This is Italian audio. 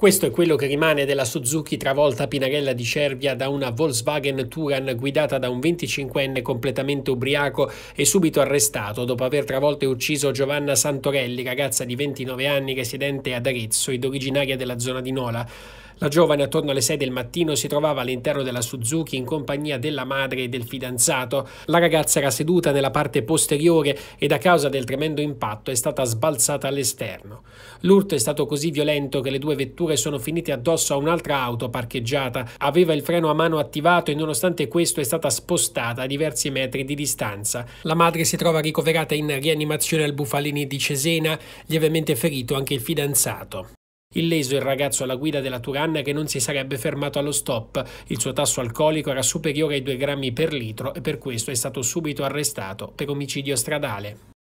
Questo è quello che rimane della Suzuki travolta Pinarella di Cervia da una Volkswagen Touran guidata da un 25enne completamente ubriaco e subito arrestato dopo aver travolto e ucciso Giovanna Santorelli, ragazza di 29 anni residente ad Arezzo ed originaria della zona di Nola. La giovane attorno alle 6 del mattino si trovava all'interno della Suzuki in compagnia della madre e del fidanzato. La ragazza era seduta nella parte posteriore ed a causa del tremendo impatto è stata sbalzata all'esterno. L'urto è stato così violento che le due vetture sono finite addosso a un'altra auto parcheggiata. Aveva il freno a mano attivato e nonostante questo è stata spostata a diversi metri di distanza. La madre si trova ricoverata in rianimazione al Bufalini di Cesena, lievemente ferito anche il fidanzato. Illeso il ragazzo alla guida della Turan che non si sarebbe fermato allo stop. Il suo tasso alcolico era superiore ai 2 grammi per litro e per questo è stato subito arrestato per omicidio stradale.